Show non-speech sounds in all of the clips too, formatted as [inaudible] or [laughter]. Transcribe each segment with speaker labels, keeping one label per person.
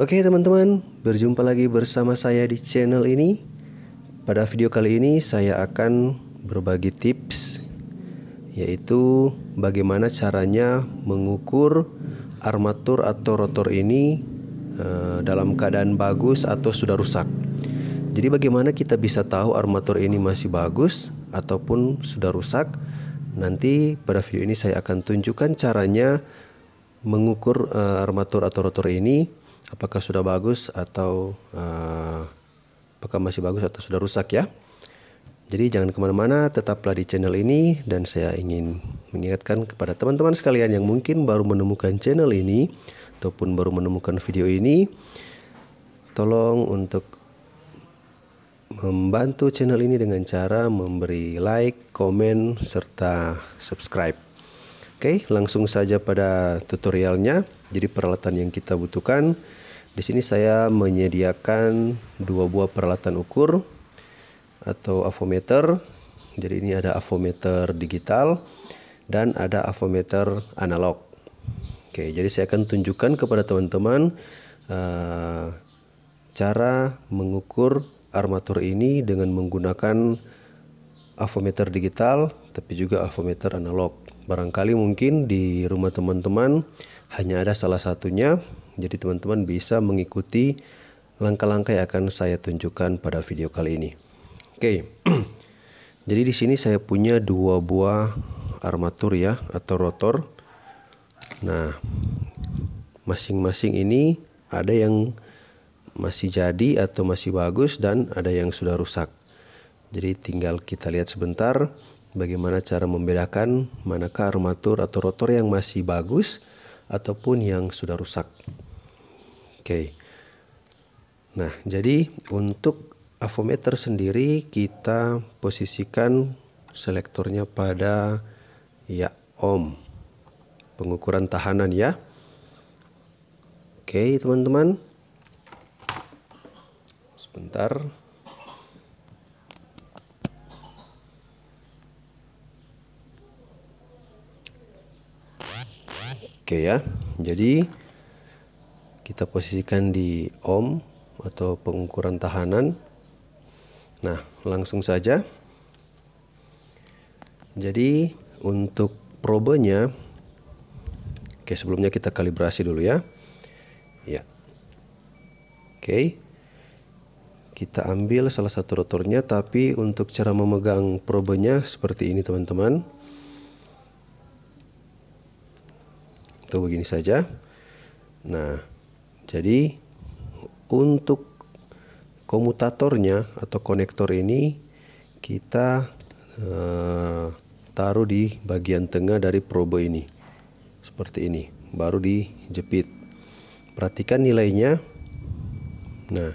Speaker 1: Oke teman-teman, berjumpa lagi bersama saya di channel ini. Pada video kali ini saya akan berbagi tips yaitu bagaimana caranya mengukur armatur atau rotor ini uh, dalam keadaan bagus atau sudah rusak. Jadi bagaimana kita bisa tahu armatur ini masih bagus ataupun sudah rusak? Nanti pada video ini saya akan tunjukkan caranya mengukur uh, armatur atau rotor ini apakah sudah bagus atau uh, apakah masih bagus atau sudah rusak ya. Jadi jangan kemana-mana, tetaplah di channel ini dan saya ingin mengingatkan kepada teman-teman sekalian yang mungkin baru menemukan channel ini ataupun baru menemukan video ini, tolong untuk membantu channel ini dengan cara memberi like, komen, serta subscribe. Oke, langsung saja pada tutorialnya. Jadi peralatan yang kita butuhkan di sini saya menyediakan dua buah peralatan ukur atau avometer. Jadi ini ada avometer digital dan ada avometer analog. Oke, jadi saya akan tunjukkan kepada teman-teman uh, cara mengukur armatur ini dengan menggunakan avometer digital tapi juga avometer analog barangkali mungkin di rumah teman-teman hanya ada salah satunya jadi teman-teman bisa mengikuti langkah-langkah yang akan saya tunjukkan pada video kali ini oke [clears throat] jadi di sini saya punya dua buah armatur ya atau rotor nah masing-masing ini ada yang masih jadi atau masih bagus dan ada yang sudah rusak jadi tinggal kita lihat sebentar Bagaimana cara membedakan manakah armatur atau rotor yang masih bagus ataupun yang sudah rusak. Oke. Okay. Nah, jadi untuk avometer sendiri kita posisikan selektornya pada ya ohm. Pengukuran tahanan ya. Oke, okay, teman-teman. Sebentar. Oke ya. Jadi kita posisikan di ohm atau pengukuran tahanan. Nah, langsung saja. Jadi untuk probenya Oke, sebelumnya kita kalibrasi dulu ya. Ya. Oke. Kita ambil salah satu rotornya tapi untuk cara memegang probenya seperti ini teman-teman. tuh begini saja nah jadi untuk komutatornya atau konektor ini kita eh, taruh di bagian tengah dari probe ini seperti ini baru dijepit perhatikan nilainya nah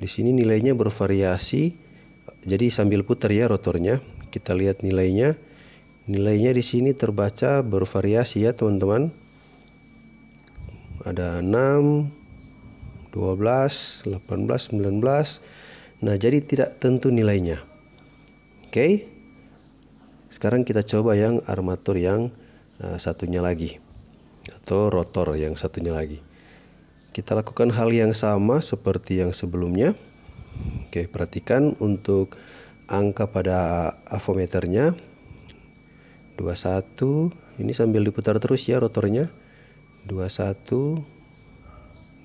Speaker 1: di sini nilainya bervariasi jadi sambil putar ya rotornya kita lihat nilainya nilainya di sini terbaca bervariasi ya teman-teman ada 6 12 18 19 nah jadi tidak tentu nilainya oke okay? sekarang kita coba yang armatur yang uh, satunya lagi atau rotor yang satunya lagi kita lakukan hal yang sama seperti yang sebelumnya oke perhatikan untuk angka pada avometernya 21 ini sambil diputar terus ya rotornya 21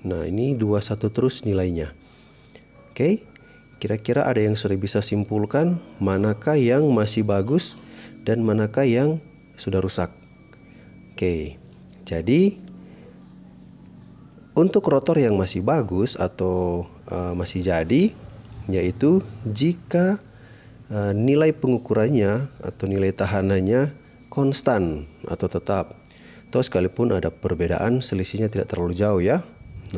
Speaker 1: nah ini 21 terus nilainya oke okay? kira-kira ada yang sudah bisa simpulkan manakah yang masih bagus dan manakah yang sudah rusak oke okay. jadi untuk rotor yang masih bagus atau uh, masih jadi yaitu jika uh, nilai pengukurannya atau nilai tahanannya konstan atau tetap Toh sekalipun ada perbedaan selisihnya tidak terlalu jauh ya.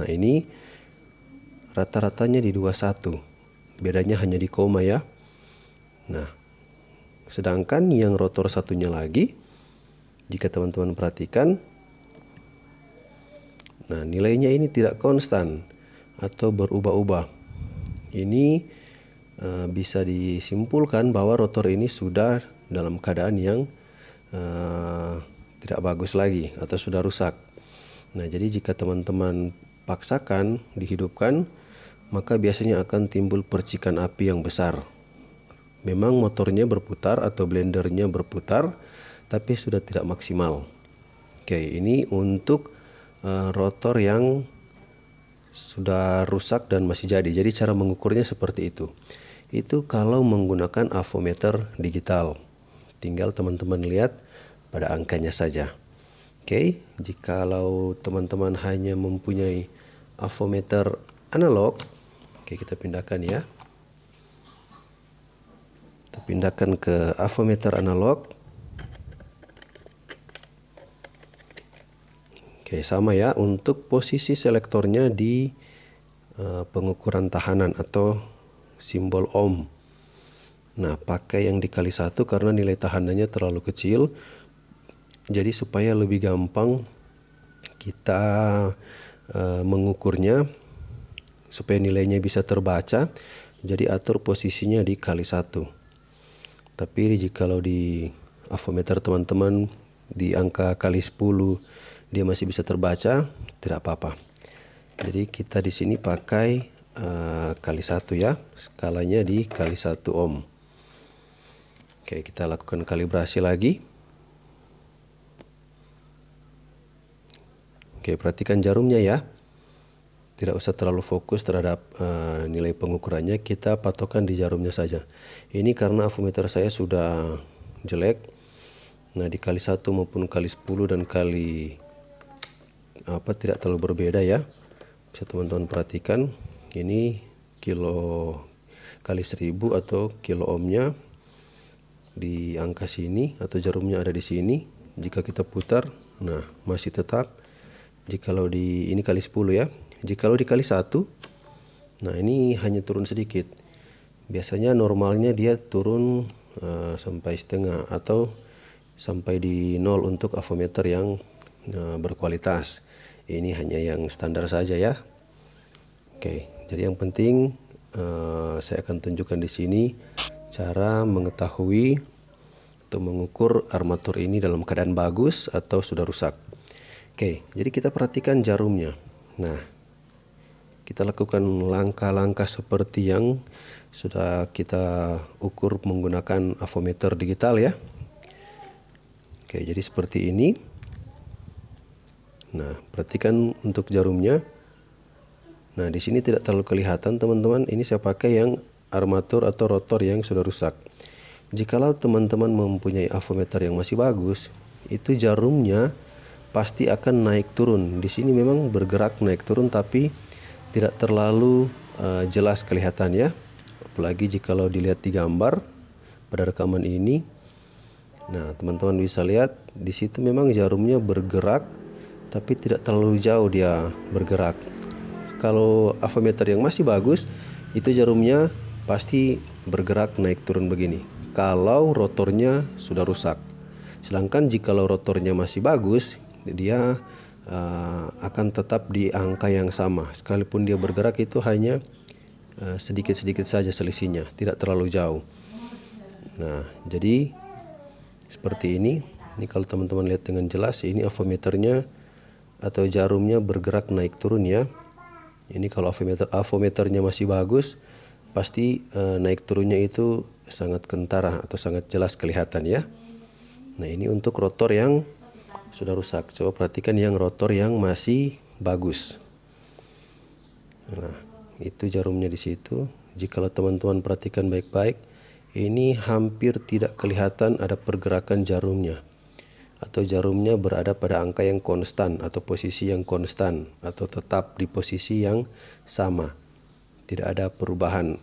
Speaker 1: Nah ini rata-ratanya di 21. Bedanya hanya di koma ya. Nah, sedangkan yang rotor satunya lagi jika teman-teman perhatikan Nah, nilainya ini tidak konstan atau berubah-ubah. Ini e, bisa disimpulkan bahwa rotor ini sudah dalam keadaan yang eh, tidak bagus lagi atau sudah rusak. Nah, jadi jika teman-teman paksakan dihidupkan, maka biasanya akan timbul percikan api yang besar. Memang motornya berputar atau blendernya berputar, tapi sudah tidak maksimal. Oke, ini untuk uh, rotor yang sudah rusak dan masih jadi. Jadi cara mengukurnya seperti itu. Itu kalau menggunakan avometer digital. Tinggal teman-teman lihat pada angkanya saja. Oke, okay? jikalau teman-teman hanya mempunyai avometer analog, oke kita pindahkan ya. Kita pindahkan ke avometer analog. Oke, sama ya untuk posisi selektornya di eh, pengukuran tahanan atau simbol ohm. Nah, pakai yang dikali satu karena nilai tahanannya terlalu kecil jadi supaya lebih gampang kita uh, mengukurnya supaya nilainya bisa terbaca jadi atur posisinya di kali satu tapi jika lo di avometer teman-teman di angka kali 10 dia masih bisa terbaca tidak apa-apa jadi kita di sini pakai uh, kali satu ya skalanya di kali satu ohm oke kita lakukan kalibrasi lagi Oke, perhatikan jarumnya ya. Tidak usah terlalu fokus terhadap uh, nilai pengukurannya, kita patokan di jarumnya saja. Ini karena avometer saya sudah jelek. Nah, di kali 1 maupun kali 10 dan kali apa tidak terlalu berbeda ya. Bisa teman-teman perhatikan ini kilo kali 1000 atau kilo ohmnya di angka sini atau jarumnya ada di sini. Jika kita putar, nah masih tetap jikalau di ini kali 10 ya jikalau dikali satu nah ini hanya turun sedikit biasanya normalnya dia turun uh, sampai setengah atau sampai di nol untuk avometer yang uh, berkualitas ini hanya yang standar saja ya oke jadi yang penting uh, saya akan tunjukkan di sini cara mengetahui atau mengukur armatur ini dalam keadaan bagus atau sudah rusak Oke, jadi kita perhatikan jarumnya. Nah, kita lakukan langkah-langkah seperti yang sudah kita ukur menggunakan avometer digital ya. Oke, jadi seperti ini. Nah, perhatikan untuk jarumnya. Nah, di sini tidak terlalu kelihatan teman-teman, ini saya pakai yang armatur atau rotor yang sudah rusak. Jikalau teman-teman mempunyai avometer yang masih bagus, itu jarumnya pasti akan naik turun. Di sini memang bergerak naik turun tapi tidak terlalu uh, jelas kelihatannya. Apalagi jika lo dilihat di gambar pada rekaman ini. Nah, teman-teman bisa lihat di situ memang jarumnya bergerak tapi tidak terlalu jauh dia bergerak. Kalau avometer yang masih bagus, itu jarumnya pasti bergerak naik turun begini. Kalau rotornya sudah rusak. Sedangkan jika rotornya masih bagus, dia uh, akan tetap di angka yang sama sekalipun dia bergerak itu hanya eh, sedikit-sedikit uh, saja selisihnya tidak terlalu jauh nah jadi seperti ini ini kalau teman-teman lihat dengan jelas ini avometernya atau jarumnya bergerak naik turun ya ini kalau avometer avometernya masih bagus pasti uh, naik turunnya itu sangat kentara atau sangat jelas kelihatan ya nah ini untuk rotor yang sudah rusak. Coba perhatikan yang rotor yang masih bagus. Nah, itu jarumnya di situ. jika teman-teman perhatikan baik-baik, ini hampir tidak kelihatan ada pergerakan jarumnya. Atau jarumnya berada pada angka yang konstan atau posisi yang konstan atau tetap di posisi yang sama. Tidak ada perubahan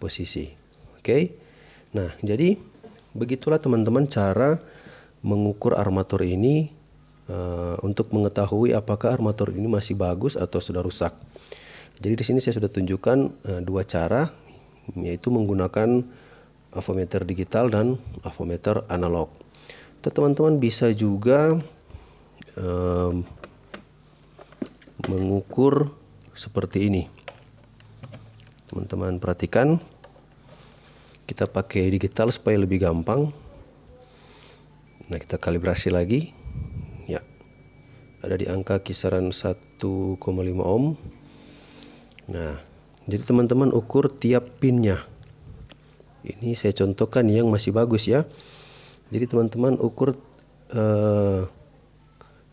Speaker 1: posisi. Oke. Okay? Nah, jadi begitulah teman-teman cara mengukur armatur ini uh, untuk mengetahui apakah armatur ini masih bagus atau sudah rusak. Jadi di sini saya sudah tunjukkan uh, dua cara yaitu menggunakan avometer digital dan avometer analog. teman-teman bisa juga um, mengukur seperti ini. Teman-teman perhatikan kita pakai digital supaya lebih gampang. Nah, kita kalibrasi lagi. Ya. Ada di angka kisaran 1,5 ohm. Nah, jadi teman-teman ukur tiap pinnya. Ini saya contohkan yang masih bagus ya. Jadi teman-teman ukur uh,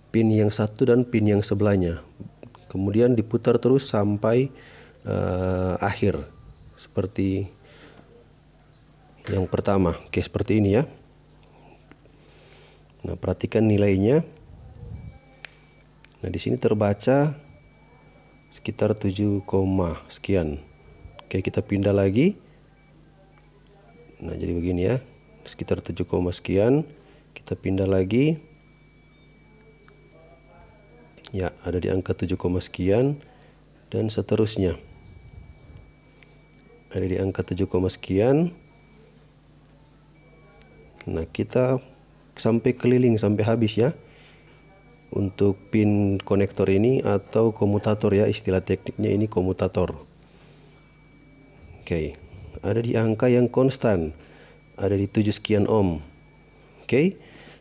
Speaker 1: pin yang satu dan pin yang sebelahnya. Kemudian diputar terus sampai uh, akhir. Seperti yang pertama. Oke, seperti ini ya. Nah, perhatikan nilainya. Nah, di sini terbaca sekitar 7, sekian. Oke, kita pindah lagi. Nah, jadi begini ya. Sekitar 7, sekian. Kita pindah lagi. Ya, ada di angka 7, sekian dan seterusnya. Ada di angka 7, sekian. Nah, kita sampai keliling sampai habis ya untuk pin konektor ini atau komutator ya istilah tekniknya ini komutator oke okay. ada di angka yang konstan ada di 7 sekian ohm oke okay.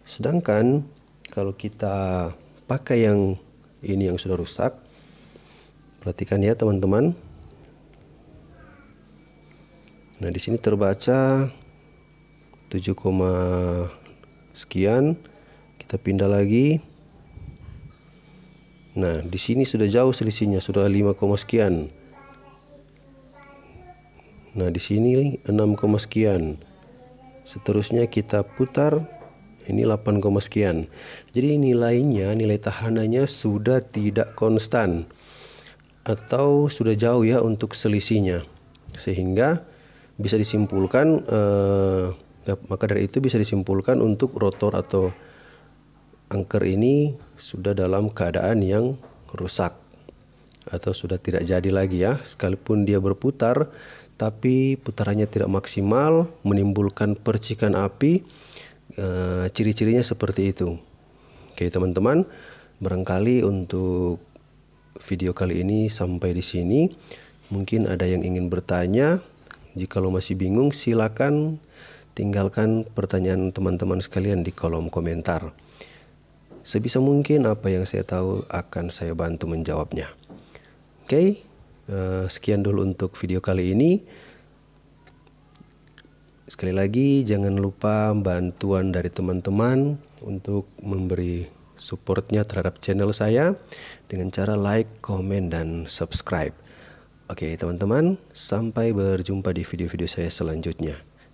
Speaker 1: sedangkan kalau kita pakai yang ini yang sudah rusak perhatikan ya teman-teman nah di sini terbaca sekian kita pindah lagi nah di sini sudah jauh selisihnya sudah 5, sekian nah di sini 6, sekian seterusnya kita putar ini 8, sekian jadi nilainya nilai tahanannya sudah tidak konstan atau sudah jauh ya untuk selisihnya sehingga bisa disimpulkan eh, Nah, maka dari itu bisa disimpulkan untuk rotor atau angker ini sudah dalam keadaan yang rusak atau sudah tidak jadi lagi ya sekalipun dia berputar tapi putarannya tidak maksimal menimbulkan percikan api e, ciri-cirinya seperti itu oke teman-teman barangkali untuk video kali ini sampai di sini mungkin ada yang ingin bertanya jikalau masih bingung silakan tinggalkan pertanyaan teman-teman sekalian di kolom komentar. Sebisa mungkin apa yang saya tahu akan saya bantu menjawabnya. Oke, eh, sekian dulu untuk video kali ini. Sekali lagi jangan lupa bantuan dari teman-teman untuk memberi supportnya terhadap channel saya dengan cara like, komen, dan subscribe. Oke teman-teman, sampai berjumpa di video-video saya selanjutnya.